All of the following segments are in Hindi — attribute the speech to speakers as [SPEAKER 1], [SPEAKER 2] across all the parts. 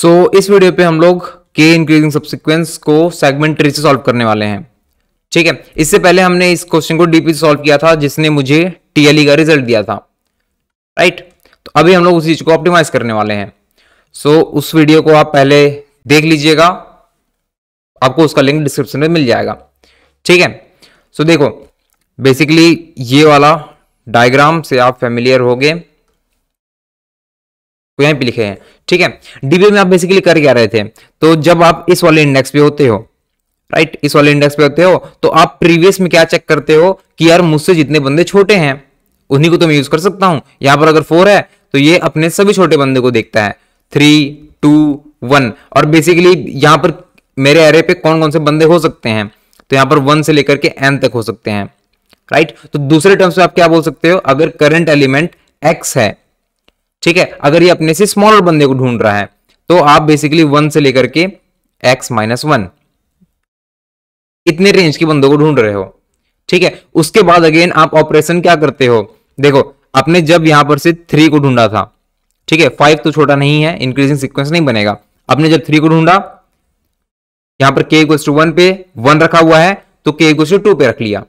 [SPEAKER 1] सो so, इस वीडियो पे हम लोग के इंक्रीजिंग सबसिक्वेंस को सेगमेंट ट्री से सॉल्व करने वाले हैं ठीक है इससे पहले हमने इस क्वेश्चन को डीपी सॉल्व किया था जिसने मुझे टीएलई e का रिजल्ट दिया था राइट तो अभी हम लोग उस चीज को ऑप्टिमाइज करने वाले हैं सो so, उस वीडियो को आप पहले देख लीजिएगा आपको उसका लिंक डिस्क्रिप्शन में मिल जाएगा ठीक है सो so, देखो बेसिकली ये वाला डायग्राम से आप फेमिलियर हो गए वो यहाँ पे लिखे हैं ठीक है डीबीए में आप बेसिकली कर क्या रहे थे तो जब आप इस वाले इंडेक्स पे होते हो राइट इस वाले इंडेक्स पे होते हो तो आप प्रीवियस में क्या चेक करते हो कि यार मुझसे जितने बंदे छोटे हैं उन्हीं को तो मैं यूज कर सकता हूं यहां पर अगर फोर है तो ये अपने सभी छोटे बंदे को देखता है थ्री टू वन और बेसिकली यहां पर मेरे एरे पे कौन कौन से बंदे हो सकते हैं तो यहां पर वन से लेकर के एन तक हो सकते हैं राइट तो दूसरे टर्म्स में आप क्या बोल सकते हो अगर करंट एलिमेंट एक्स है ठीक है अगर ये अपने से स्मॉलर बंदे को ढूंढ रहा है तो आप बेसिकली वन से लेकर के एक्स माइनस वन इतने रेंज के बंदों को ढूंढ रहे हो ठीक है उसके बाद अगेन आप ऑपरेशन क्या करते हो देखो आपने जब यहां पर से थ्री को ढूंढा था ठीक है फाइव तो छोटा नहीं है इंक्रीजिंग सिक्वेंस नहीं बनेगा आपने जब थ्री को ढूंढा यहां पर के इक्वस टू वन पे वन रखा हुआ है तो के इक्वस टू टू पे रख लिया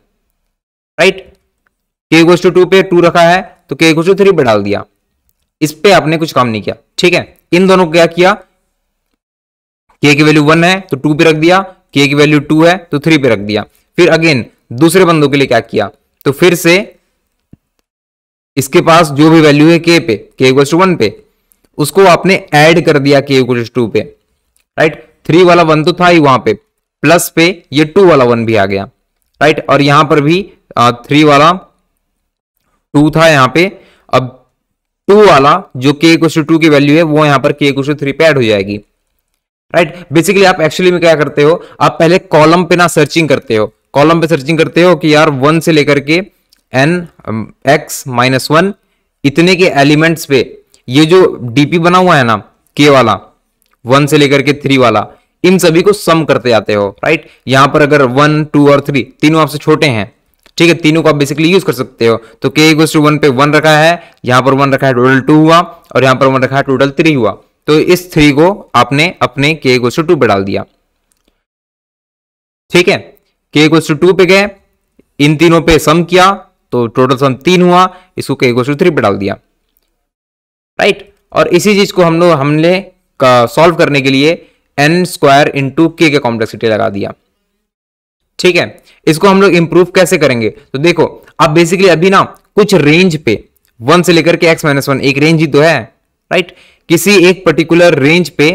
[SPEAKER 1] right K equals to two पे टू रखा है तो के इक्वस टू थ्री पे डाल दिया इस पे आपने कुछ काम नहीं किया ठीक है इन दोनों को क्या किया के की वैल्यू वन है तो टू पे रख दिया के की वैल्यू टू है तो थ्री पे रख दिया फिर अगेन दूसरे बंदों के लिए क्या किया तो फिर से इसके पास जो भी वैल्यू है के पे के टू वन पे उसको आपने ऐड कर दिया के टू पे राइट थ्री वाला वन तो था ही वहां पे प्लस पे ये टू वाला वन भी आ गया राइट और यहां पर भी थ्री वाला टू था यहां पे अब टू वाला जो के इक्व टू की वैल्यू है वो यहां पर के इक्व थ्री पे एड हो जाएगी राइट right? बेसिकली आप एक्चुअली में क्या करते हो आप पहले कॉलम पे ना सर्चिंग करते हो कॉलम पे सर्चिंग करते हो कि यार वन से लेकर के एन एक्स माइनस वन इतने के एलिमेंट्स पे ये जो डीपी बना हुआ है ना के वाला वन से लेकर के थ्री वाला इन सभी को सम करते जाते हो राइट right? यहां पर अगर वन टू और थ्री तीनों आपसे छोटे हैं ठीक है तीनों को आप बेसिकली यूज कर सकते हो तो के इक्वल्स टू वन पे वन रखा है यहां पर वन रखा है टोटल टू हुआ और यहां पर वन रखा है टोटल थ्री हुआ तो इस थ्री को आपने अपने के इक्वल्स टू पर पे डाल दिया ठीक है के इक्वल्स टू पे गए इन तीनों पे सम किया तो टोटल सम तीन हुआ इसको के इक्वल्स टू थ्री पे डाल दिया राइट और इसी चीज को हम लोग हमने सॉल्व करने के लिए N square into K complexity लगा दिया ठीक है इसको हम लोग इंप्रूव कैसे करेंगे तो देखो अब बेसिकली अभी ना कुछ रेंज पे वन से लेकर के एक्स माइनस वन एक रेंज ही तो है राइट किसी एक पर्टिकुलर रेंज पे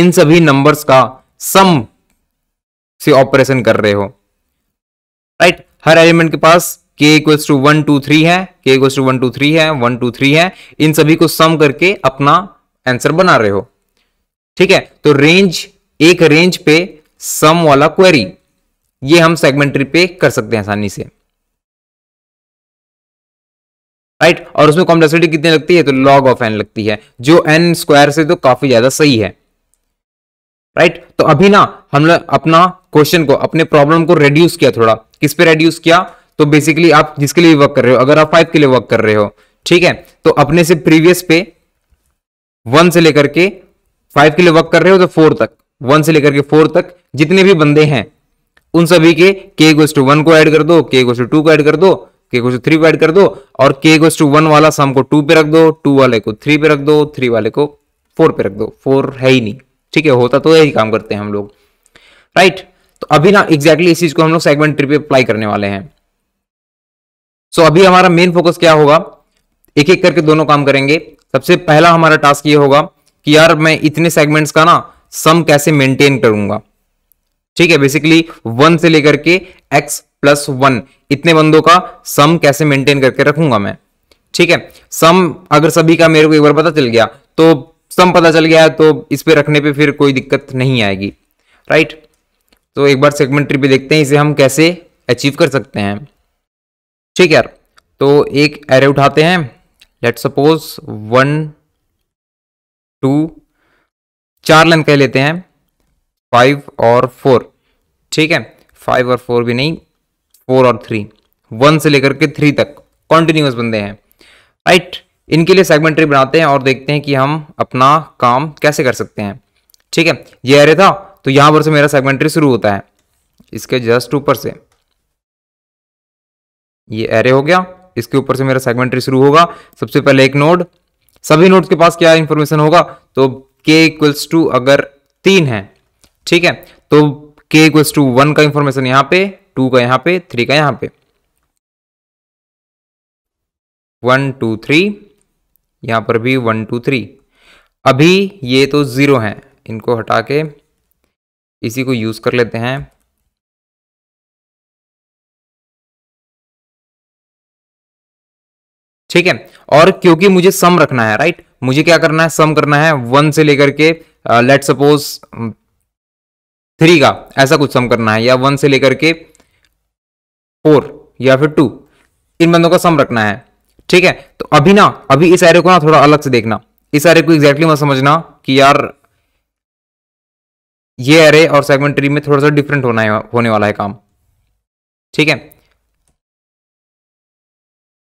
[SPEAKER 1] इन सभी नंबर्स का सम से ऑपरेशन कर रहे हो राइट हर एलिमेंट के पास K equals to one two three है K equals to one two three है वन टू थ्री है इन सभी को सम करके अपना आंसर बना रहे हो ठीक है तो रेंज एक रेंज पे सम वाला क्वेरी ये हम सेगमेंट्री पे कर सकते हैं आसानी से राइट right? और उसमें कॉम्प्लेक्सिटी कितनी लगती है तो लॉग ऑफ एन लगती है जो एन स्क्वायर से तो काफी ज्यादा सही है राइट right? तो अभी ना हमने अपना क्वेश्चन को अपने प्रॉब्लम को रेड्यूस किया थोड़ा किस पे रेड्यूस किया तो बेसिकली आप जिसके लिए वर्क कर रहे हो अगर आप फाइव के लिए वर्क कर रहे हो ठीक है तो अपने से प्रीवियस पे वन से लेकर के फाइव के लिए वर्क कर रहे हो तो फोर तक वन से लेकर के फोर तक जितने भी बंदे हैं उन सभी के के गोस टू वन को ऐड कर दो के गोस टू टू को ऐड कर दो के गोस टू थ्री को ऐड कर दो और के गोस टू वन वाला सम को टू पे रख दो टू वाले को थ्री पे रख दो थ्री वाले को फोर पे रख दो फोर है ही नहीं ठीक है होता तो यही काम करते हैं हम लोग राइट तो अभी ना एग्जैक्टली इस चीज को हम लोग सेगमेंट ट्री पे अप्लाई करने वाले हैं सो अभी हमारा मेन फोकस क्या होगा एक एक करके दोनों काम करेंगे सबसे पहला हमारा टास्क ये होगा कि यार मैं इतने सेगमेंट्स का ना सम कैसे मेंटेन करूंगा ठीक है बेसिकली वन से लेकर के एक्स प्लस वन इतने बंदों का सम कैसे मेंटेन करके रखूंगा मैं ठीक है सम अगर सभी का मेरे को एक बार पता चल गया तो सम पता चल गया तो इस पे रखने पे फिर कोई दिक्कत नहीं आएगी राइट तो एक बार सेगमेंट ट्री पे देखते हैं इसे हम कैसे अचीव कर सकते हैं ठीक यार तो एक एरे उठाते हैं लेट सपोज वन टू चार लेंथ कह लेते हैं फाइव और फोर ठीक है फाइव और फोर भी नहीं फोर और थ्री वन से लेकर के थ्री तक कॉन्टिन्यूस बंदे हैं राइट इनके लिए सेगमेंट्री बनाते हैं और देखते हैं कि हम अपना काम कैसे कर सकते हैं ठीक है ये एरे था तो यहां पर से मेरा सेगमेंट्री शुरू होता है इसके जस्ट ऊपर से ये एरे हो गया इसके ऊपर से मेरा सेगमेंट्री शुरू होगा सबसे पहले एक नोड सभी नोड्स के पास क्या इंफॉर्मेशन होगा तो के इक्वल्स टू अगर तीन है ठीक है तो के इक्वल टू वन का इंफॉर्मेशन यहां पे टू का यहां पे थ्री का यहां पे वन टू थ्री यहां पर भी वन टू थ्री अभी ये तो
[SPEAKER 2] ज़ीरो हैं इनको हटा के इसी को यूज़ कर लेते हैं ठीक है और क्योंकि मुझे सम रखना है राइट मुझे क्या करना है सम करना है वन से लेकर के
[SPEAKER 1] लेट uh, सपोज थ्री का ऐसा कुछ सम करना है या वन से लेकर के फोर या फिर टू इन बंदों का सम रखना है ठीक है तो अभी ना अभी इस एरे को ना थोड़ा अलग से देखना इस एरे को एग्जैक्टली मत समझना कि यार
[SPEAKER 2] ये एरे और सेगमेंट ट्री में थोड़ा सा डिफरेंट होना है होने वाला है काम ठीक है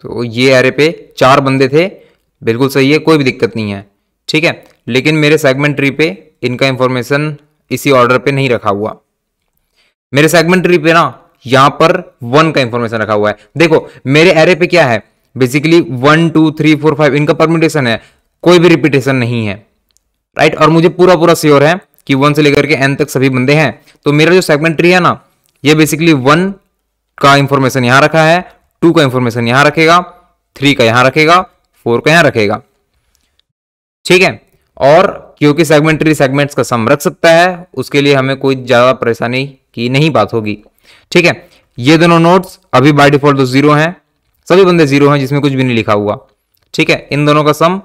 [SPEAKER 2] तो ये एरे
[SPEAKER 1] पे चार बंदे थे बिल्कुल सही है कोई भी दिक्कत नहीं है ठीक है लेकिन मेरे सेगमेंट ट्री पे इनका इंफॉर्मेशन इसी ऑर्डर पे नहीं रखा हुआ मेरे सेगमेंटरी पे ना यहां पर वन का इंफॉर्मेशन रखा हुआ है देखो मेरे एरे पे क्या है basically one two three four five इनका परमिटेशन है कोई भी रिपीटेशन नहीं है राइट और मुझे पूरा पूरा श्योर है कि वन से लेकर के एन तक सभी बंदे हैं तो मेरा जो सेगमेंट है ना ये बेसिकली वन का इंफॉर्मेशन यहां रखा है टू का इंफॉर्मेशन यहां रखेगा थ्री का यहां रखेगा फोर का यहां रखेगा ठीक है और क्योंकि सेगमेंटरी सेगमेंट्स का सम रख सकता है उसके लिए हमें कोई ज़्यादा परेशानी की नहीं बात होगी ठीक है ये दोनों नोट्स अभी बाय डिफॉल्ट तो जीरो हैं सभी बंदे जीरो हैं जिसमें कुछ भी नहीं लिखा हुआ ठीक है इन दोनों का सम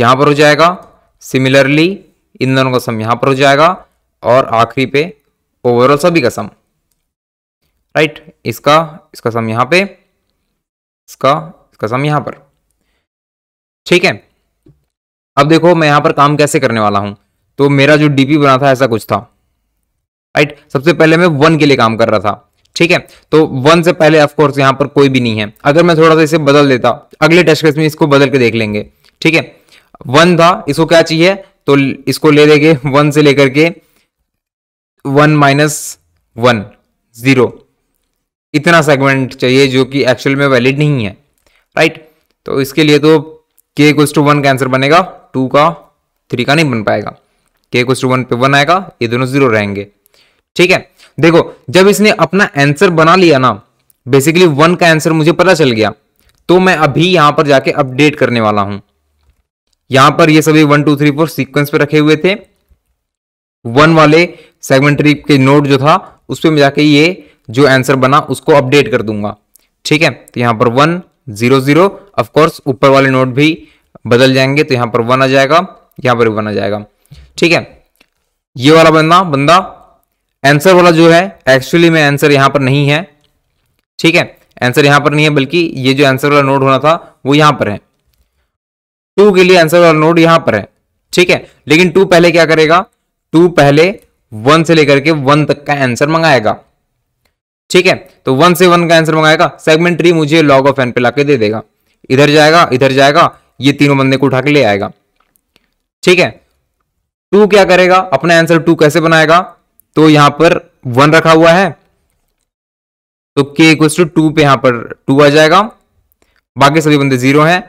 [SPEAKER 1] यहां पर हो जाएगा सिमिलरली इन दोनों का सम यहां पर हो जाएगा और आखिरी पे ओवरऑल सभी का सम राइट इसका इसका सम यहां पे इसका इसका सम यहां पर ठीक है अब देखो मैं यहां पर काम कैसे करने वाला हूं तो मेरा जो डीपी बना था ऐसा कुछ था राइट सबसे पहले मैं वन के लिए काम कर रहा था ठीक है तो वन से पहले ऑफकोर्स यहां पर कोई भी नहीं है अगर मैं थोड़ा सा इसे बदल देता अगले टेस्ट केस में इसको बदल के देख लेंगे ठीक है वन था इसको क्या चाहिए तो इसको ले देंगे वन से लेकर के वन माइनस वन जीरो इतना सेगमेंट चाहिए जो कि एक्चुअल में वैलिड नहीं है राइट तो इसके लिए तो के इक्वल्स टू वन का आंसर बनेगा टू का थ्री का नहीं बन पाएगा के इक्वल्स टू वन पे वन आएगा ये दोनों जीरो रहेंगे ठीक है देखो जब इसने अपना आंसर बना लिया ना बेसिकली वन का आंसर मुझे पता चल गया तो मैं अभी यहां पर जाके अपडेट करने वाला हूं यहां पर ये सभी one two three four sequence पे रखे हुए थे वन वाले सेगमेंटरी के नोट जो था उस पर मैं जाके ये जो आंसर बना उसको अपडेट कर दूंगा ठीक है तो यहां पर वन जीरो जीरो ऑफकोर्स ऊपर वाले नोट भी बदल जाएंगे तो यहां पर वन आ जाएगा यहां पर वन आ जाएगा ठीक है ये वाला बंदा बंदा आंसर वाला जो है एक्चुअली में आंसर यहां पर नहीं है ठीक है आंसर यहां पर नहीं है बल्कि ये जो आंसर वाला नोट होना था वो यहां पर है टू के लिए आंसर वाला नोट यहां पर है ठीक है लेकिन टू पहले क्या करेगा टू पहले वन से लेकर के वन तक का आंसर मंगाएगा ठीक है तो वन से वन का आंसर मंगाएगा सेगमेंट थ्री मुझे लॉग ऑफ एन पे लाके दे देगा इधर जाएगा इधर जाएगा ये तीनों बंदे को उठा के ले आएगा ठीक है टू क्या करेगा अपना आंसर टू कैसे बनाएगा तो यहां पर वन रखा हुआ है तो के क्वेश्चन टू टू पे यहां पर टू आ जाएगा बाकी सभी बंदे जीरो हैं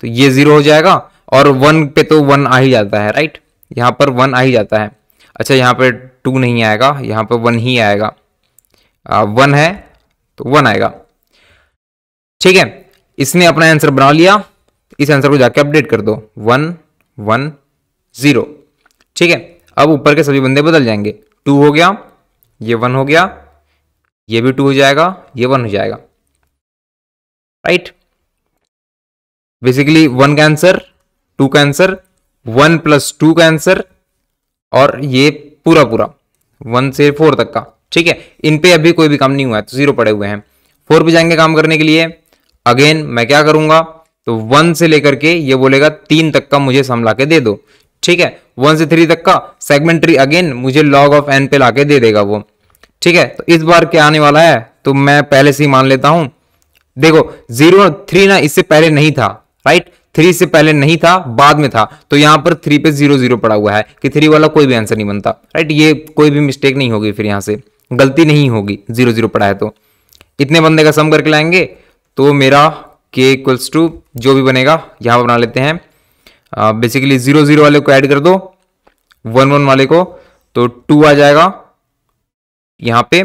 [SPEAKER 1] तो ये जीरो हो जाएगा और वन पे तो वन आ ही जाता है राइट यहां पर वन आ ही जाता है अच्छा यहां पर टू नहीं आएगा यहां पर वन ही आएगा वन है तो वन आएगा ठीक है इसने अपना आंसर बना लिया इस आंसर को जाके अपडेट कर दो वन वन जीरो ठीक है अब ऊपर के सभी बंदे बदल जाएंगे टू हो गया ये वन हो गया ये भी टू हो जाएगा ये वन हो जाएगा राइट बेसिकली वन का आंसर टू का आंसर वन प्लस टू का आंसर और ये पूरा पूरा वन से फोर तक का ठीक है इन पे अभी कोई भी काम नहीं हुआ है तो जीरो पड़े हुए हैं फोर पे जाएंगे काम करने के लिए अगेन मैं क्या करूंगा तो वन से लेकर के ये बोलेगा तीन तक का मुझे सम ला के दे दो ठीक है वन से थ्री तक का सेगमेंट्री अगेन मुझे लॉग ऑफ एन पे ला के दे देगा वो ठीक है तो इस बार क्या आने वाला है तो मैं पहले से ही मान लेता हूं देखो जीरो थ्री ना इससे पहले नहीं था राइट थ्री से पहले नहीं था बाद में था तो यहां पर थ्री पे जीरो जीरो पड़ा हुआ है कि थ्री वाला कोई भी आंसर नहीं बनता राइट ये कोई भी मिस्टेक नहीं होगी फिर यहां से गलती नहीं होगी जीरो जीरो पढ़ाए है तो इतने बंदे का सम करके लाएंगे तो मेरा के इक्वल्स टू जो भी बनेगा यहाँ पर बना लेते हैं बेसिकली जीरो जीरो वाले को ऐड कर दो वन वन वाले को तो टू आ जाएगा यहाँ पे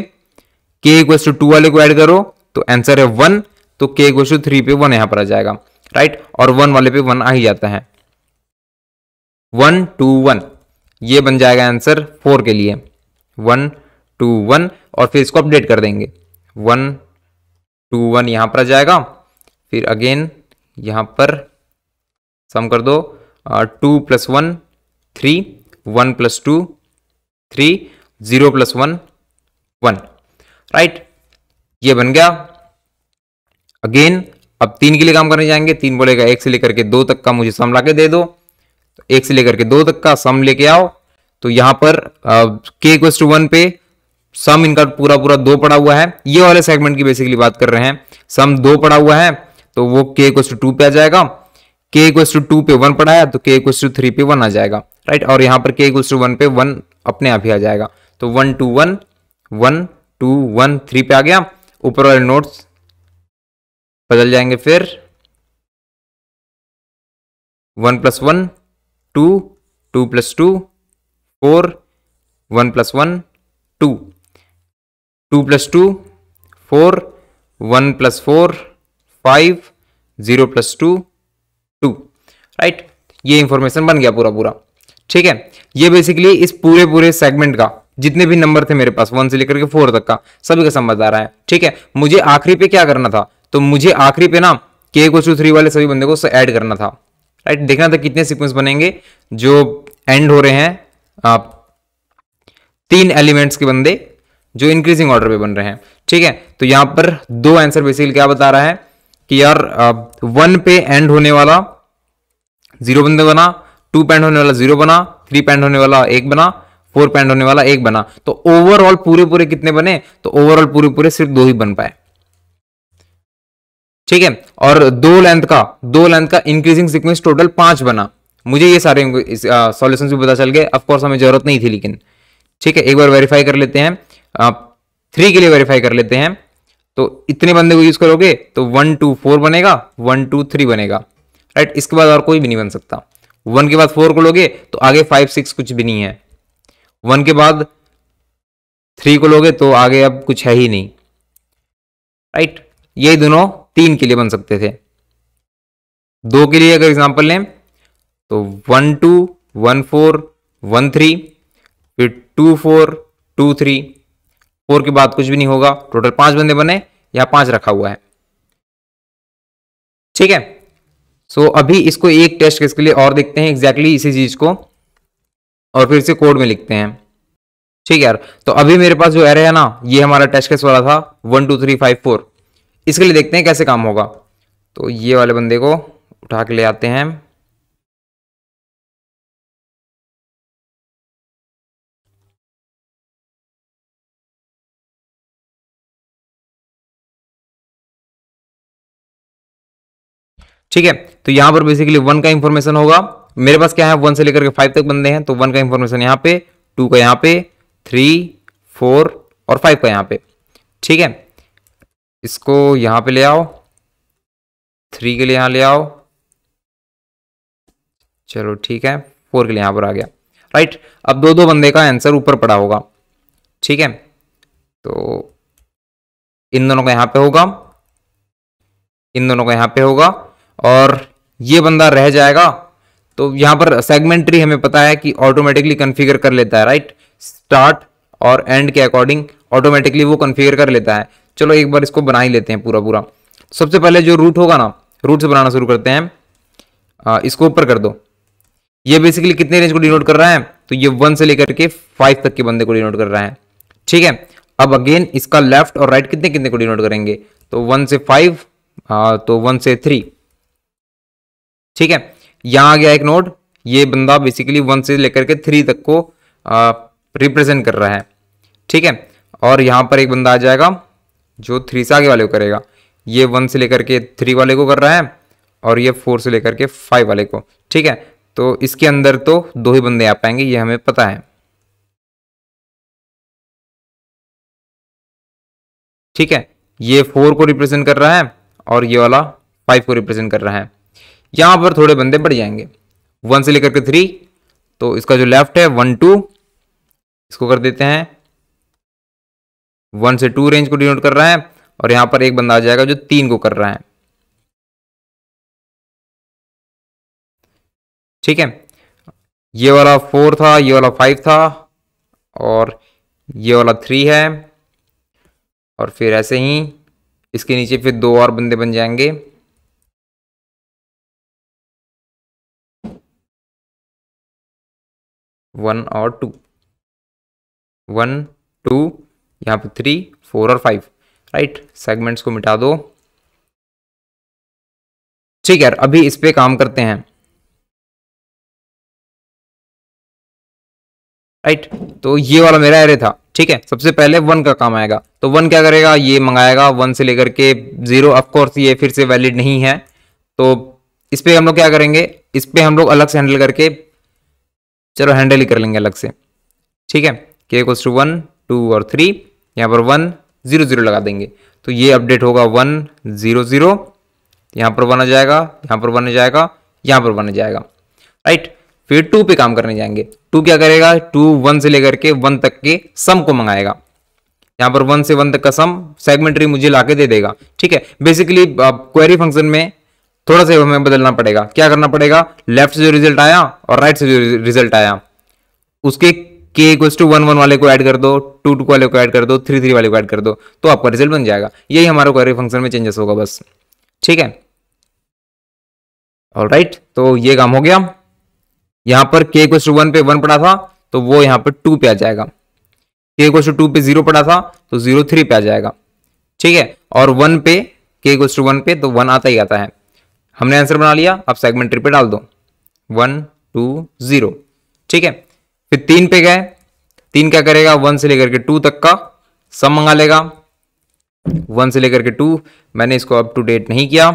[SPEAKER 1] के इक्वल्स टू टू वाले को ऐड करो तो आंसर है वन तो के इक्वल्स टू थ्री पे वन यहाँ पर आ जाएगा राइट और वन वाले पे वन आ ही जाता है वन टू वन ये बन जाएगा आंसर फोर के लिए वन टू वन और फिर इसको अपडेट कर देंगे वन टू वन यहाँ पर आ जाएगा फिर अगेन यहाँ पर सम कर दो two plus one three one plus two three zero plus one one right ये बन गया अगेन अब तीन के लिए काम करने जाएंगे तीन बोलेगा एक से लेकर के दो तक का मुझे सम ला के दे दो तो एक से लेकर के दो तक का सम लेके आओ तो यहाँ पर के इक्वस टू वन पे सम इनका पूरा पूरा दो पड़ा हुआ है ये वाले सेगमेंट की बेसिकली बात कर रहे हैं सम दो पड़ा हुआ है तो वो के इक्वस टू टू पे आ जाएगा के इक्वस टू टू पे वन पड़ा है तो के इक्वस टू थ्री पे वन आ जाएगा राइट और यहां पर के इक्वस टू वन पे वन अपने आप ही आ जाएगा तो one two one one two one three पे आ गया ऊपर वाले नोट्स बदल जाएंगे फिर one plus one two two plus two four one plus one two two plus two four one plus four five zero plus two two right ये इंफॉर्मेशन बन गया पूरा पूरा ठीक है ये बेसिकली इस पूरे पूरे सेगमेंट का जितने भी नंबर थे मेरे पास वन से लेकर के फोर तक का सभी का समझ आ रहा है ठीक है मुझे आखिरी पे क्या करना था तो मुझे आखिरी पे ना के को टू थ्री वाले सभी बंदे को ऐड करना था राइट देखना था कितने सीक्वेंस बनेंगे जो एंड हो रहे हैं आप तीन एलिमेंट्स के बंदे जो इंक्रीजिंग ऑर्डर पे बन रहे हैं ठीक है तो यहां पर दो आंसर बेसिकली क्या बता रहा है कि यार वन पे एंड होने वाला जीरो बंदे बना टू पेंड होने वाला जीरो बना थ्री पेंड होने वाला एक बना फोर पेंड होने वाला एक बना तो ओवरऑल पूरे पूरे कितने बने तो ओवरऑल पूरे पूरे सिर्फ दो ही बन पाए ठीक है और दो लेंथ का दो लेंथ का इंक्रीजिंग सिक्वेंस टोटल पांच बना मुझे ये सारे सोल्यूशन भी पता चल गए ऑफकोर्स हमें जरूरत नहीं थी लेकिन ठीक है एक बार वेरीफाई कर लेते हैं थ्री के लिए वेरीफाई कर लेते हैं तो इतने बंदे को यूज करोगे तो वन टू फोर बनेगा वन टू थ्री बनेगा राइट इसके बाद और कोई भी नहीं बन सकता वन के बाद फोर को लोगे तो आगे फाइव सिक्स कुछ भी नहीं है वन के बाद थ्री को लोगे तो आगे अब कुछ है ही नहीं राइट ये दोनों तीन के लिए बन सकते थे दो के लिए अगर एग्जाम्पल लें तो one two one four one three फिर two four two three four के बाद कुछ भी नहीं होगा टोटल पांच बंदे बने या पांच रखा हुआ है ठीक है सो so, अभी इसको एक टेस्ट केस के लिए और देखते हैं एग्जैक्टली exactly इसी चीज को और फिर इसे कोड में लिखते हैं ठीक है यार तो अभी मेरे पास जो एरे है ना ये हमारा टेस्ट केस वाला था one two three five four इसके लिए देखते हैं कैसे काम होगा
[SPEAKER 2] तो ये वाले बंदे को उठा के ले आते हैं ठीक है तो यहां पर बेसिकली वन का इंफॉर्मेशन होगा मेरे पास क्या है
[SPEAKER 1] वन से लेकर के फाइव तक बंदे हैं तो वन का इंफॉर्मेशन यहां पे टू का यहां पे थ्री फोर और फाइव का यहां पे ठीक है इसको यहां पे ले आओ थ्री के लिए यहां ले आओ चलो ठीक है फोर के लिए यहां पर आ गया राइट अब दो दो बंदे का आंसर ऊपर पड़ा होगा ठीक है तो इन दोनों का यहां पे होगा इन दोनों का यहां पे होगा और ये बंदा रह जाएगा तो यहाँ पर सेगमेंट्री हमें पता है कि ऑटोमेटिकली कन्फिगर कर लेता है राइट स्टार्ट और एंड के अकॉर्डिंग ऑटोमेटिकली वो कन्फिगर कर लेता है चलो एक बार इसको बना ही लेते हैं पूरा पूरा सबसे पहले जो रूट होगा ना रूट से बनाना शुरू करते हैं आ, इसको ऊपर कर दो ये बेसिकली कितने रेंज को डिनोट कर रहा है तो ये वन से लेकर के फाइव तक के बंदे को डिनोट कर रहा है ठीक है अब अगेन इसका लेफ्ट और राइट right कितने कितने को डिनोट करेंगे तो वन से फाइव तो वन से थ्री ठीक है यहाँ आ गया एक नोड ये बंदा बेसिकली वन से लेकर के थ्री तक को रिप्रेजेंट कर रहा है ठीक है और यहाँ पर एक बंदा आ जाएगा जो थ्री से आगे वाले को करेगा ये वन से लेकर के थ्री वाले को कर रहा है और ये फोर से लेकर के फाइव वाले को ठीक है तो इसके अंदर
[SPEAKER 2] तो दो ही बंदे आ पाएंगे ये हमें पता है ठीक है ये फोर को रिप्रेजेंट कर रहा है और ये
[SPEAKER 1] वाला फाइव को रिप्रेजेंट कर रहा है यहां पर थोड़े बंदे बढ़ जाएंगे वन से लेकर के थ्री तो इसका जो लेफ्ट है वन टू इसको कर देते हैं
[SPEAKER 2] वन से टू रेंज को डिनोट कर रहा है और यहां पर एक बंदा आ जाएगा जो तीन को कर रहा है ठीक है ये वाला फोर था ये वाला फाइव था और ये वाला थ्री है और फिर ऐसे ही इसके नीचे फिर दो और बंदे बन जाएंगे वन और टू वन टू
[SPEAKER 1] यहाँ पे थ्री फोर और फाइव राइट सेगमेंट्स को मिटा दो
[SPEAKER 2] ठीक है अभी इस पे काम करते हैं राइट तो ये वाला मेरा एरे था ठीक है सबसे
[SPEAKER 1] पहले वन का काम आएगा तो वन क्या करेगा ये मंगाएगा वन से लेकर के जीरो ऑफकोर्स ये फिर से वैलिड नहीं है तो इस पर हम लोग क्या करेंगे इस पे हम लोग अलग से हैंडल करके चलो हैंडल ही कर लेंगे अलग से ठीक है K equals to one two और थ्री यहाँ पर वन जीरो जीरो लगा देंगे तो ये अपडेट होगा वन जीरो जीरो यहाँ पर बना जाएगा यहाँ पर बना जाएगा यहाँ पर बना जाएगा राइट फिर टू पे काम करने जाएंगे टू क्या करेगा टू वन से लेकर के वन तक के सम को मंगाएगा यहाँ पर वन से वन तक का सम सेगमेंट्री मुझे लाके दे देगा ठीक है बेसिकली क्वेरी फंक्शन में थोड़ा सा हमें बदलना पड़ेगा क्या करना पड़ेगा लेफ्ट से जो रिजल्ट आया और राइट से जो रिजल्ट आया उसके के इक्वल्स टू वन वन वाले को ऐड कर दो टू टू वाले को ऐड कर दो थ्री थ्री वाले को ऐड कर दो तो आपका रिजल्ट बन जाएगा यही हमारा क्वेरी फंक्शन में चेंजेस होगा बस ठीक है और राइट तो ये काम हो गया यहां पर के इक्वल्स टू वन पे वन पड़ा था तो वो यहां पर टू पे आ जाएगा के इक्वल्स टू टू पे जीरो पड़ा था तो जीरो थ्री पे आ जाएगा ठीक है और वन पे के इक्वल्स टू वन पे तो वन आता ही आता है हमने आंसर बना लिया आप सेगमेंट ट्री पे डाल दो वन टू जीरो ठीक है फिर तीन पे गए तीन क्या करेगा वन से लेकर के टू तक का
[SPEAKER 2] सम मंगा लेगा वन से लेकर के टू मैंने इसको अप टू डेट नहीं किया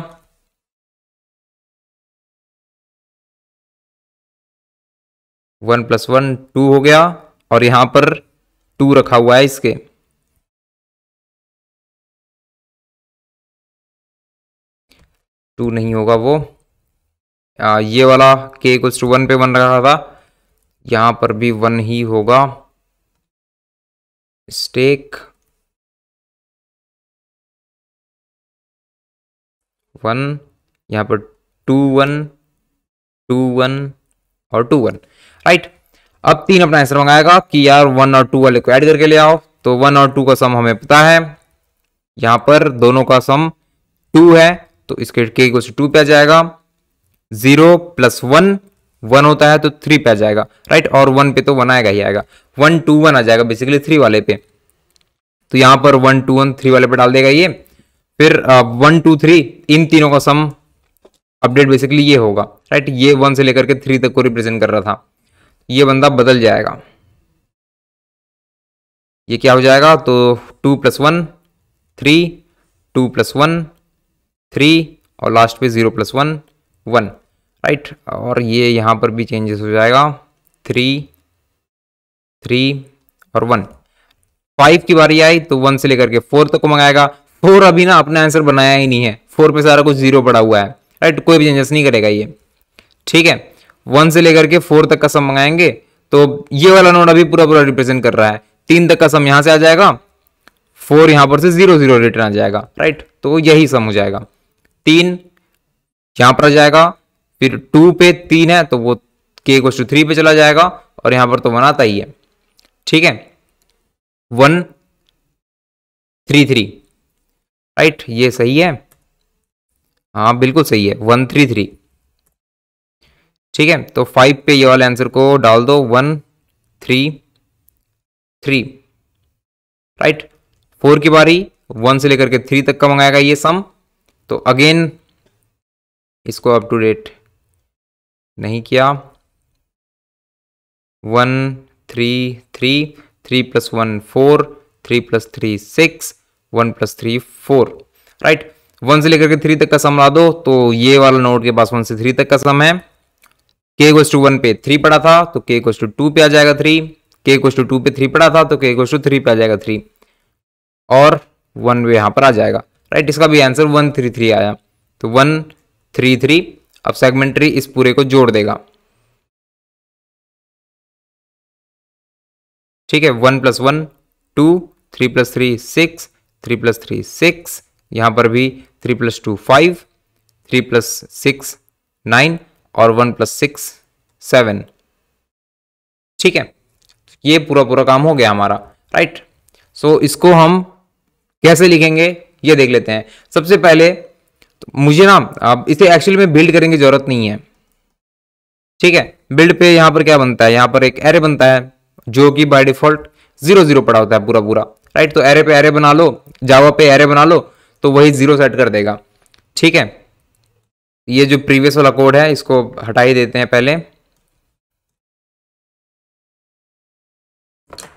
[SPEAKER 2] वन प्लस वन टू हो गया और यहां पर टू रखा हुआ है इसके टू नहीं होगा वो आ, ये वाला के कुछ टू वन पे बन रहा था यहाँ पर भी वन ही होगा स्टेक वन यहाँ पर टू वन टू वन और टू
[SPEAKER 1] वन राइट अब तीन अपना आंसर मंगाएगा कि यार वन और टू वाले को ऐड करके ले आओ तो वन और टू का सम हमें पता है यहाँ पर दोनों का सम टू है तो इसके के इक्वल टू पे आ जाएगा जीरो प्लस वन वन होता है तो थ्री पे आ जाएगा राइट और वन पे तो वन आएगा ही आएगा वन टू वन आ जाएगा बेसिकली थ्री वाले पे तो यहां पर वन टू वन थ्री वाले पे डाल देगा ये फिर वन टू थ्री इन तीनों का सम अपडेट बेसिकली ये होगा राइट ये वन से लेकर के थ्री तक को रिप्रेजेंट कर रहा था ये बंदा बदल जाएगा ये क्या हो जाएगा तो two plus one three two plus one three और लास्ट पे zero plus one one right और ये यहाँ पर भी चेंजेस हो जाएगा थ्री थ्री और वन फाइव की बारी आई तो वन से लेकर के फोर तक को मंगाएगा फोर अभी ना अपने आंसर बनाया ही नहीं है फोर पे सारा कुछ जीरो पड़ा हुआ है राइट कोई भी चेंजेस नहीं करेगा ये ठीक है वन से लेकर के फोर तक का सम मंगाएंगे तो ये वाला नोट अभी पूरा पूरा रिप्रेजेंट कर रहा है तीन तक का सम यहाँ से आ जाएगा फोर यहाँ पर से जीरो जीरो रिटर्न आ जाएगा राइट तो यही सम हो जाएगा तीन यहां पर जाएगा फिर टू पे तीन है तो वो के क्वेश्चन थ्री पे चला जाएगा और यहां पर तो वन आता ही है ठीक है वन थ्री थ्री राइट ये सही है हाँ बिल्कुल सही है वन थ्री थ्री ठीक है तो फाइव पे ये वाले आंसर को डाल दो one three three right four की बारी वन से लेकर के थ्री तक का मंगाएगा ये सम तो अगेन इसको अप टू डेट नहीं किया one three three three plus one four three plus three six one plus three four right one से लेकर के थ्री तक का सम ला दो तो ये वाला नोट के पास वन से थ्री तक का सम है के इक्वस टू वन पे थ्री पड़ा था तो के इक्वस टू टू पे आ जाएगा three K equals to two पे थ्री पड़ा था तो के इक्वस टू थ्री पे आ जाएगा थ्री और वन वे यहां पर आ जाएगा राइट इसका भी आंसर वन थ्री थ्री आया
[SPEAKER 2] तो वन थ्री थ्री अब सेगमेंट्री इस पूरे को जोड़ देगा ठीक है one plus one two
[SPEAKER 1] three plus three six three plus three six यहां पर भी three plus two five three plus six nine और वन प्लस सिक्स सेवन ठीक है ये पूरा पूरा काम हो गया हमारा राइट सो so, इसको हम कैसे लिखेंगे ये देख लेते हैं सबसे पहले तो मुझे ना अब इसे एक्चुअली में बिल्ड करने की जरूरत नहीं है ठीक है बिल्ड पे यहां पर क्या बनता है यहां पर एक एरे बनता है जो कि बाय डिफॉल्ट जीरो जीरो पड़ा होता है पूरा पूरा राइट तो एरे पे एरे बना लो जावा पे एरे बना लो तो वही जीरो सेट कर देगा ठीक है ये जो प्रीवियस वाला कोड है इसको हटा ही देते हैं पहले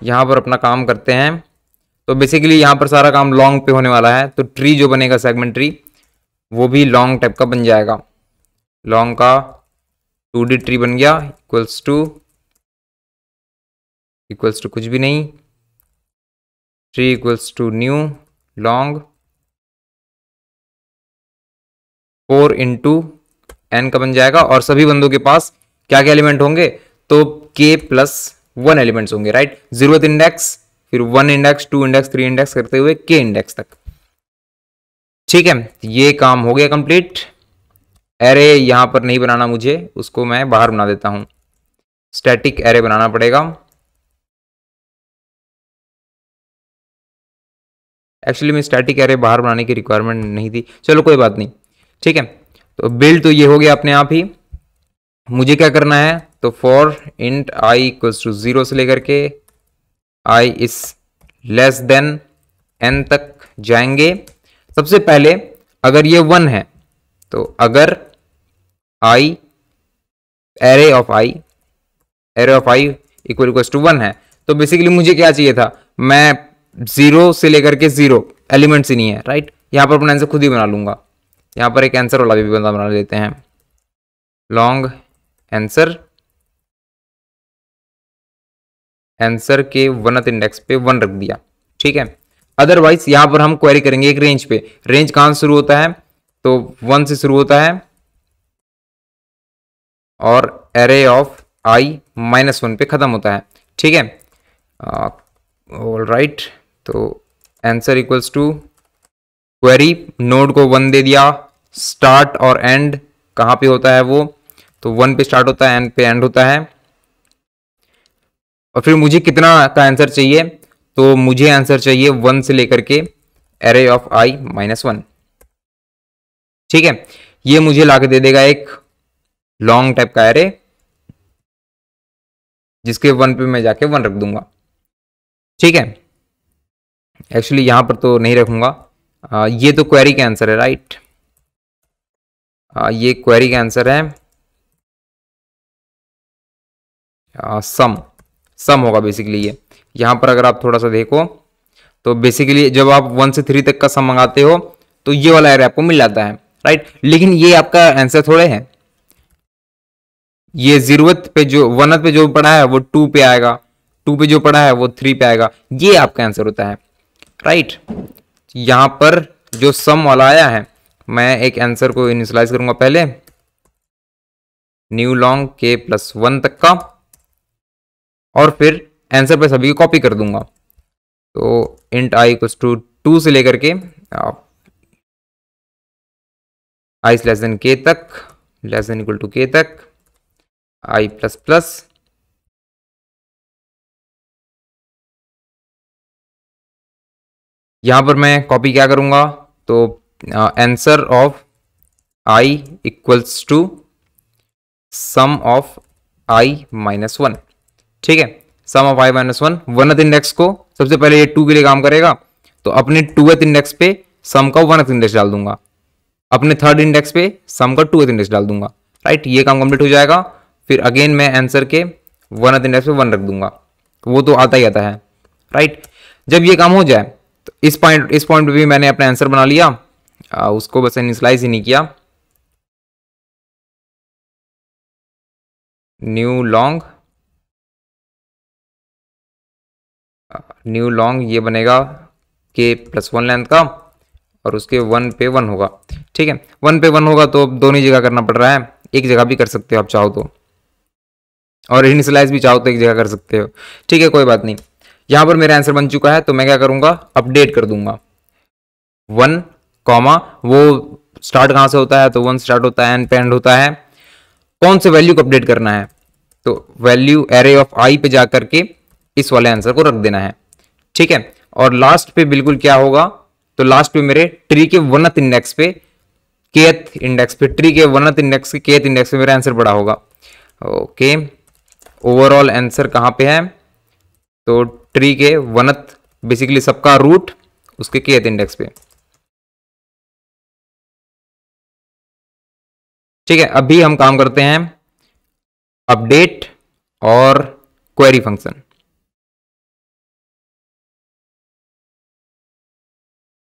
[SPEAKER 1] यहां पर अपना काम करते हैं तो बेसिकली यहाँ पर सारा काम लॉन्ग पे होने वाला है तो ट्री जो बनेगा सेगमेंट ट्री वो भी लॉन्ग टाइप का बन जाएगा लॉन्ग का टू डी ट्री बन गया इक्वल्स टू
[SPEAKER 2] इक्वल्स टू कुछ भी नहीं tree equals to new long
[SPEAKER 1] four into N का बन जाएगा और सभी बंदों के पास क्या क्या एलिमेंट होंगे तो के प्लस वन एलिमेंट्स होंगे राइट जीरो इंडेक्स फिर one index two index three index करते हुए के इंडेक्स तक ठीक है ये काम हो गया कंप्लीट एरे यहां पर नहीं बनाना मुझे उसको मैं बाहर बना देता हूं
[SPEAKER 2] स्टैटिक एरे बनाना पड़ेगा एक्चुअली में स्टैटिक एरे बाहर बनाने की रिक्वायरमेंट नहीं थी चलो कोई बात नहीं
[SPEAKER 1] ठीक है तो बिल्ड तो ये हो गया अपने आप ही मुझे क्या करना है तो for int I equal to zero से लेकर के आई इस लेस देन एन तक जाएंगे सबसे पहले अगर ये वन है तो अगर I array of I array of I equal equal to one है तो बेसिकली मुझे क्या चाहिए था मैं जीरो से लेकर के जीरो एलिमेंट्स ही नहीं है राइट यहां पर अपना आंसर खुद ही बना लूंगा यहां पर एक आंसर वाला भी बंदा बना लेते हैं लॉन्ग आंसर आंसर के वनथ इंडेक्स पे वन रख दिया ठीक है अदरवाइज यहां पर हम क्वेरी करेंगे एक रेंज पे रेंज कहां से शुरू होता है तो वन से शुरू होता है और array of I minus one पे ख़त्म होता है ठीक है ऑल uh, राइट right, तो answer equals to query node को वन दे दिया स्टार्ट और एंड कहां पे होता है वो तो वन पे स्टार्ट होता है एंड पे एंड होता है और फिर मुझे कितना का आंसर चाहिए तो मुझे आंसर चाहिए वन से लेकर के array of I minus one ठीक है ये मुझे ला के दे देगा एक लॉन्ग टाइप का एरे जिसके वन पे मैं जाके वन रख दूंगा ठीक है एक्चुअली यहां पर तो नहीं रखूंगा आ, ये तो क्वेरी का आंसर है राइट आ, ये क्वेरी का आंसर है आ, सम सम होगा बेसिकली ये यहाँ पर अगर आप थोड़ा सा देखो तो बेसिकली जब आप वन से थ्री तक का सम मंगाते हो तो ये वाला एरिया आपको मिल जाता है राइट लेकिन ये आपका आंसर थोड़े है ये जीरोथ पे जो वनथ पे जो पढ़ा है वो टू पे आएगा टू पे जो पढ़ा है वो थ्री पे आएगा ये आपका आंसर होता है राइट यहां पर जो सम वाला आया है मैं एक आंसर को इनिशलाइज करूंगा पहले new long K plus one तक का और फिर आंसर पर सभी को कॉपी कर दूंगा तो इंट आई कुछ टू टू से लेकर के
[SPEAKER 2] आई लेस देन के तक लेस देन इक्वल टू के तक आई प्लस प्लस यहां पर मैं कॉपी क्या करूंगा तो answer of
[SPEAKER 1] I equals to sum of I minus one ठीक है sum of I minus one oneth index को सबसे पहले ये टू के लिए काम करेगा तो अपने टूथ इंडेक्स पे सम का वनथ इंडेक्स डाल दूंगा अपने थर्ड इंडेक्स पे सम का टूथ इंडेक्स डाल दूंगा राइट ये काम कंप्लीट हो जाएगा फिर अगेन मैं आंसर के वनथ इंडेक्स पे वन रख दूंगा वो तो आता ही आता है राइट जब ये काम हो जाए तो इस पॉइंट इस पॉइंट पर भी मैंने अपना आंसर बना लिया आ, उसको बस इनिशलाइज ही नहीं किया
[SPEAKER 2] न्यू लॉन्ग न्यू लॉन्ग ये बनेगा
[SPEAKER 1] के प्लस वन लेंथ का और उसके वन पे वन होगा ठीक है वन पे वन होगा तो अब दोनों जगह करना पड़ रहा है एक जगह भी कर सकते हो आप चाहो तो और इनिशलाइज भी चाहो तो एक जगह कर सकते हो ठीक है कोई बात नहीं यहाँ पर मेरा आंसर बन चुका है तो मैं क्या करूँगा अपडेट कर दूंगा वन कॉमा वो स्टार्ट कहाँ से होता है तो वन स्टार्ट होता है एंड पेंड होता है कौन से वैल्यू को अपडेट करना है तो वैल्यू एरे ऑफ आई पे जा करके इस वाले आंसर को रख देना है ठीक है और लास्ट पे बिल्कुल क्या होगा तो लास्ट पे मेरे ट्री के वनत इंडेक्स पे केथ इंडेक्स पे ट्री के वनत इंडेक्स के केथ इंडेक्स पे मेरा आंसर बड़ा होगा ओके ओवरऑल आंसर कहाँ पे है तो ट्री के वनत बेसिकली सबका
[SPEAKER 2] रूट उसके केथ इंडेक्स पे ठीक है अभी हम काम करते हैं अपडेट और क्वेरी फंक्शन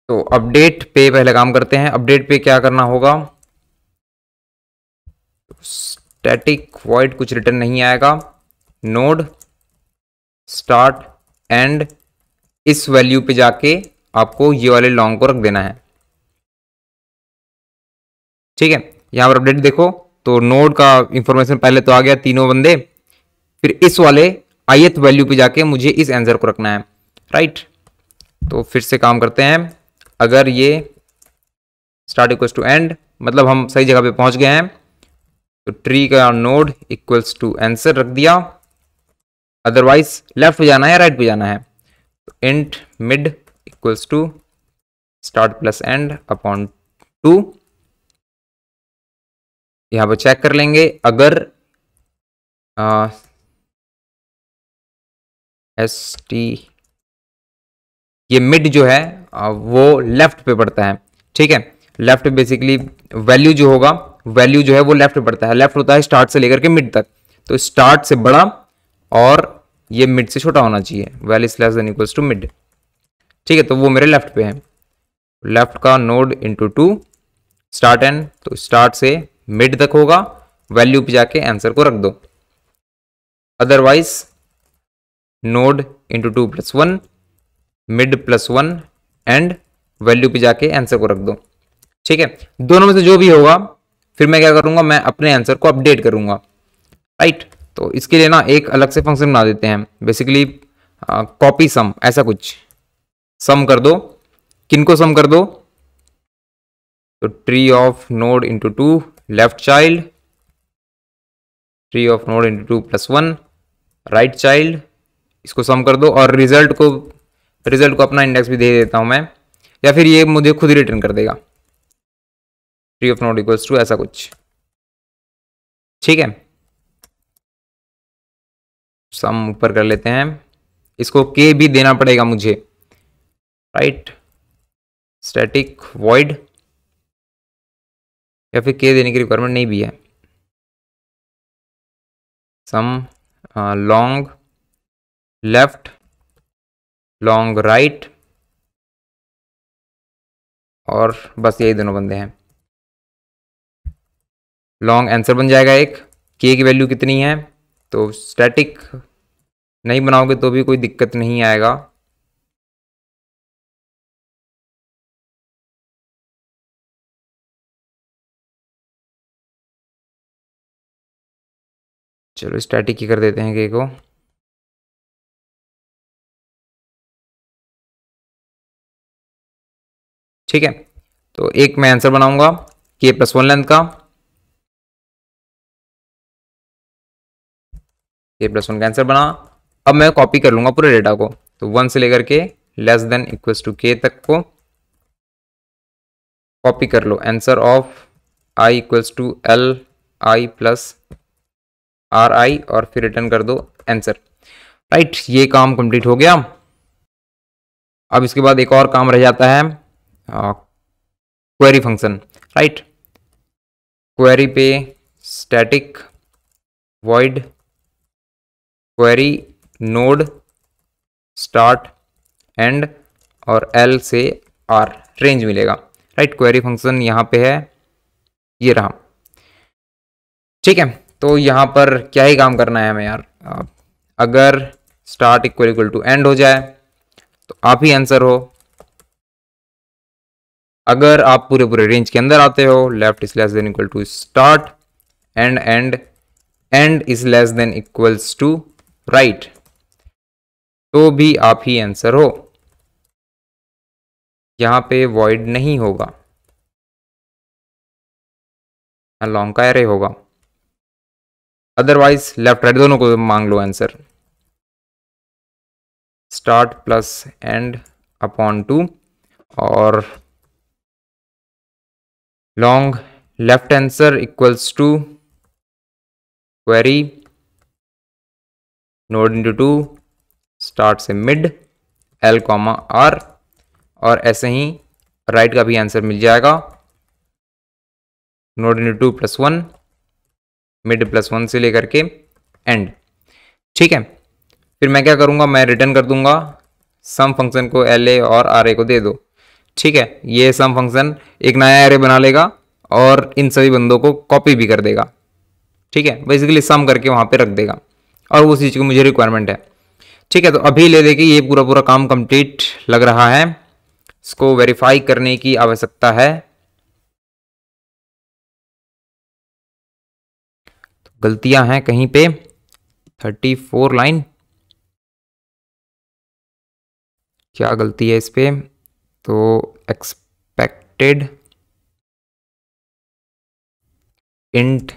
[SPEAKER 2] तो अपडेट पे पहले काम करते हैं अपडेट पे क्या करना होगा
[SPEAKER 1] स्टैटिक वॉइड कुछ रिटर्न नहीं आएगा नोड स्टार्ट एंड इस वैल्यू पे जाके आपको ये वाले लॉन्ग को रख देना है ठीक है यहां पर अपडेट देखो तो नोड का इंफॉर्मेशन पहले तो आ गया तीनों बंदे फिर इस वाले आयत वैल्यू पे जाके मुझे इस आंसर को रखना है राइट तो फिर से काम करते हैं अगर ये स्टार्ट इक्वल्स टू एंड मतलब हम सही जगह पे पहुंच गए हैं तो ट्री का नोड इक्वल्स टू आंसर रख दिया अदरवाइज लेफ्ट पे जाना है राइट पे जाना है int mid equals to start plus end upon two
[SPEAKER 2] यहां पर चेक कर लेंगे अगर एस टी ये मिड जो है वो लेफ्ट पे पड़ता है ठीक है लेफ्ट बेसिकली वैल्यू
[SPEAKER 1] जो होगा वैल्यू जो है वो लेफ्ट पड़ता है लेफ्ट होता है स्टार्ट से लेकर के मिड तक तो स्टार्ट से बड़ा और ये मिड से छोटा होना चाहिए is less than equals to mid ठीक है तो वो मेरे लेफ्ट पे है लेफ्ट का node into two start end तो स्टार्ट से मिड तक होगा वैल्यू पे जाके आंसर को रख दो otherwise node into two plus one mid plus one end value पे जाके आंसर को रख दो ठीक है दोनों में से जो भी होगा फिर मैं क्या करूंगा मैं अपने आंसर को अपडेट करूंगा राइट तो इसके लिए ना एक अलग से फंक्शन बना देते हैं बेसिकली कॉपी सम ऐसा कुछ सम कर दो किन को सम कर दो तो tree of node into two left child tree of node into two plus one right child इसको सम कर दो और रिजल्ट को रिजल्ट को अपना इंडेक्स
[SPEAKER 2] भी दे देता हूँ मैं या फिर ये मुझे खुद ही रिटर्न कर देगा
[SPEAKER 1] free of not equals to ऐसा कुछ ठीक है सम ऊपर कर लेते हैं इसको के भी देना पड़ेगा मुझे
[SPEAKER 2] राइट स्टैटिक वॉइड या फिर के देने की रिक्वायरमेंट नहीं भी है sum long left long right और बस यही दोनों बंदे हैं लॉन्ग आंसर बन जाएगा एक के की वैल्यू कितनी है तो स्टैटिक नहीं बनाओगे तो भी कोई दिक्कत नहीं आएगा चलो स्टैटिक ही कर देते हैं के को ठीक है तो एक मैं आंसर बनाऊंगा के प्लस वन लेंथ का
[SPEAKER 1] के प्लस वन का आंसर बना अब मैं कॉपी कर लूंगा पूरे डेटा को तो वन से लेकर के लेस देन इक्वल टू के तक को कॉपी कर लो answer of I equals to L I plus R I और फिर रिटर्न कर दो आंसर राइट ये काम कंप्लीट हो गया अब इसके बाद एक और काम रह जाता है क्वेरी फंक्शन राइट क्वेरी पे static void query node start end और एल से आर रेंज मिलेगा राइट क्वेरी फंक्शन यहाँ पे है ये रहा ठीक है तो यहाँ पर क्या ही काम करना है हमें यार अगर start equal equal to end हो जाए तो आप ही आंसर हो अगर आप पूरे पूरे रेंज के अंदर आते हो left is less than equal to start end end end is less than equals to
[SPEAKER 2] right तो भी आप ही आंसर हो यहां पे वॉइड नहीं होगा लॉन्ग का एरे होगा अदरवाइज लेफ्ट राइट दोनों को मांग लो answer start plus end upon two और long left answer equals to query
[SPEAKER 1] node into 2 start से मिड एल कॉमा आर और ऐसे ही राइट का भी आंसर मिल जाएगा node into two plus one mid plus one से लेकर के एंड ठीक है फिर मैं क्या करूँगा मैं रिटर्न कर दूंगा सम फंक्शन को एल ए और आर ए को दे दो ठीक है ये सम फंक्शन एक नया एरे बना लेगा और इन सभी बंदों को कॉपी भी कर देगा ठीक है बेसिकली सम करके वहाँ पे रख देगा और उस चीज़ की मुझे रिक्वायरमेंट है ठीक है तो अभी ले देखिए ये पूरा पूरा काम कंप्लीट लग रहा है
[SPEAKER 2] इसको वेरीफाई करने की आवश्यकता है तो गलतियां हैं कहीं पे 34 लाइन क्या गलती है इस पर तो एक्सपेक्टेड इंट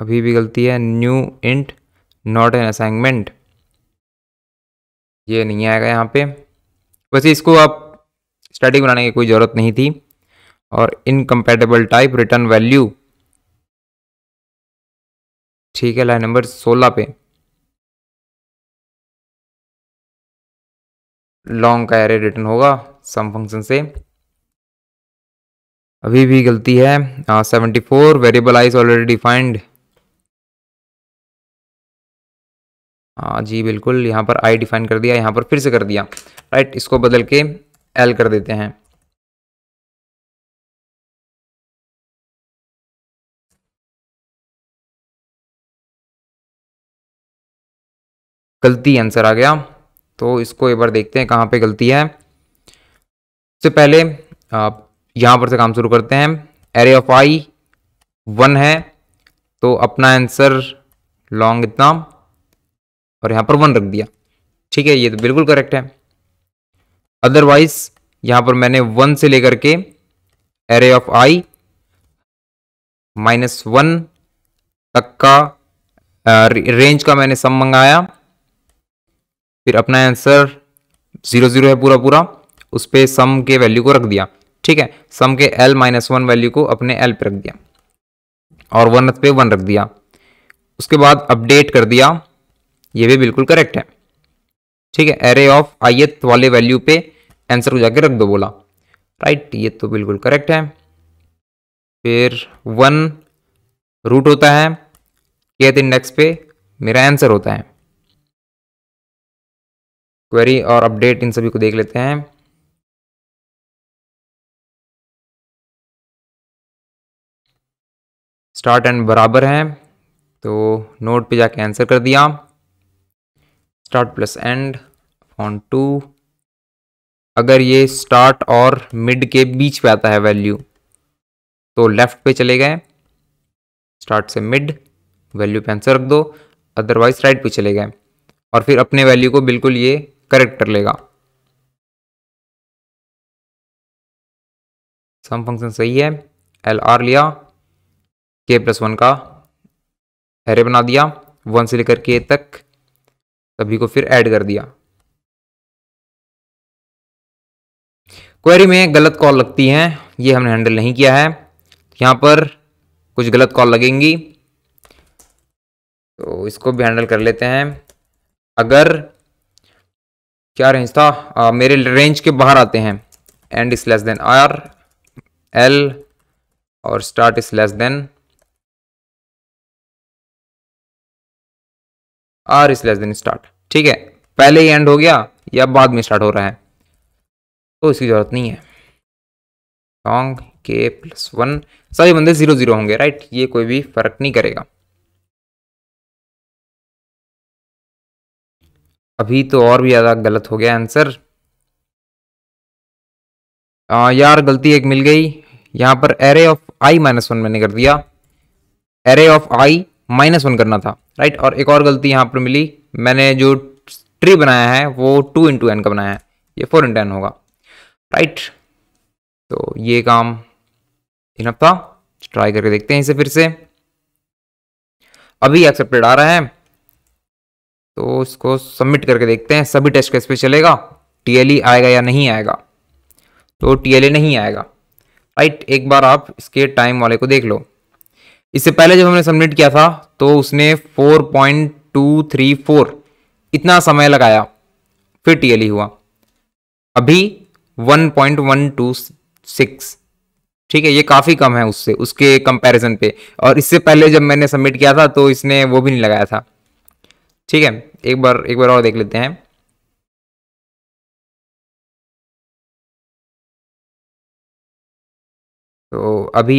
[SPEAKER 2] अभी भी गलती है new int not an assignment
[SPEAKER 1] ये नहीं आएगा यहाँ पे वैसे इसको आप स्टडी बनाने की कोई ज़रूरत नहीं थी और इनकम्पेटेबल टाइप रिटर्न वैल्यू
[SPEAKER 2] ठीक है लाइन नंबर सोलह पे लॉन्ग का एरे रिटर्न होगा सम फंक्शन से अभी भी गलती है seventy four variable I is already defined हाँ जी बिल्कुल यहाँ पर आई डिफाइन कर दिया यहाँ पर फिर से कर दिया राइट इसको बदल के एल कर देते हैं गलती आंसर आ गया तो इसको एक बार देखते हैं कहाँ पे गलती है सबसे
[SPEAKER 1] पहले आप यहाँ पर से काम शुरू करते हैं एरे ऑफ आई वन है तो अपना आंसर लॉन्ग इतना और यहाँ पर वन रख दिया ठीक है ये तो बिल्कुल करेक्ट है अदरवाइज यहाँ पर मैंने वन से लेकर के array of I minus one तक का रेंज का मैंने सम मंगाया फिर अपना आंसर जीरो जीरो है पूरा पूरा उस पर सम के वैल्यू को रख दिया ठीक है सम के एल माइनस वन वैल्यू को अपने एल पे रख दिया और वन पे वन रख दिया उसके बाद अपडेट कर दिया ये भी बिल्कुल करेक्ट है ठीक है एरे ऑफ आई वाले वैल्यू पे आंसर को जाके रख दो बोला राइट ये तो बिल्कुल करेक्ट है फिर वन रूट होता है केथ इंडेक्स पे मेरा आंसर होता है
[SPEAKER 2] क्वेरी और अपडेट इन सभी को देख लेते हैं स्टार्ट एंड बराबर है तो नोट पे जाके आंसर कर दिया
[SPEAKER 1] start plus end on two अगर ये स्टार्ट और मिड के बीच पे आता है वैल्यू तो लेफ्ट पे चले गए स्टार्ट से मिड वैल्यू पे आंसर रख दो अदरवाइज राइट पे चले गए और फिर
[SPEAKER 2] अपने वैल्यू को बिल्कुल ये करेक्ट कर लेगा सम फंक्शन सही है एल आर लिया के प्लस वन का एरे बना दिया वन से लेकर के तक सभी को फिर ऐड कर दिया क्वेरी
[SPEAKER 1] में गलत कॉल लगती हैं ये हमने हैंडल नहीं किया है यहां पर कुछ गलत कॉल लगेंगी तो इसको भी हैंडल कर लेते हैं अगर क्या रेंज था आ, मेरे रेंज के बाहर आते हैं end is
[SPEAKER 2] less than R L और start is less than R is less than start ठीक है पहले ही एंड हो गया या बाद में स्टार्ट हो रहा है तो इसकी ज़रूरत नहीं है लॉन्ग के प्लस वन सारे बंदे जीरो जीरो होंगे राइट ये कोई भी फर्क नहीं करेगा अभी तो और भी ज़्यादा गलत हो गया आंसर
[SPEAKER 1] यार गलती एक मिल गई यहाँ पर array of I minus one मैंने कर दिया array of I minus one करना था राइट और एक और गलती यहाँ पर मिली मैंने जो ट्री बनाया है वो टू इंटू एन का बनाया है ये फोर इंटू एन होगा राइट तो ये काम इनफ था ट्राई करके देखते हैं इसे फिर से अभी एक्सेप्टेड आ रहा है तो इसको सबमिट करके देखते हैं सभी टेस्ट केस पे चलेगा टीएलई आएगा या नहीं आएगा तो टीएलई नहीं आएगा राइट एक बार आप इसके टाइम वाले को देख लो इससे पहले जब हमने सबमिट किया था तो उसने 4.234 इतना समय लगाया फिर टीएलई हुआ अभी 1.126 ठीक है ये काफ़ी कम है उससे उसके कंपैरिजन पे और इससे
[SPEAKER 2] पहले जब मैंने सबमिट किया था तो इसने वो भी नहीं लगाया था ठीक है एक बार एक बार और देख लेते हैं तो अभी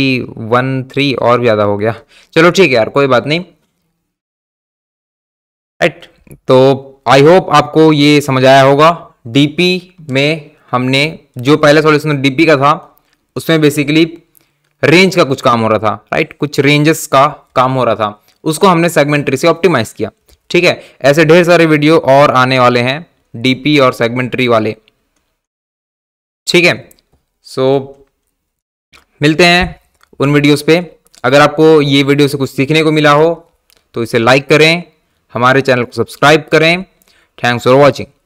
[SPEAKER 2] वन थ्री और ज़्यादा हो गया चलो ठीक है यार कोई बात नहीं राइट तो आई
[SPEAKER 1] होप आपको ये समझ आया होगा डीपी में हमने जो पहला सॉल्यूशन डीपी का था उसमें बेसिकली रेंज का कुछ काम हो रहा था राइट कुछ रेंजेस का काम हो रहा था उसको हमने सेगमेंट्री से ऑप्टिमाइज किया ठीक है ऐसे ढेर सारे वीडियो और आने वाले हैं डीपी और सेगमेंट्री वाले ठीक है सो मिलते हैं उन वीडियोस पे अगर आपको ये वीडियो से कुछ सीखने को मिला हो तो इसे लाइक करें हमारे चैनल को सब्सक्राइब करें
[SPEAKER 2] थैंक्स फॉर वॉचिंग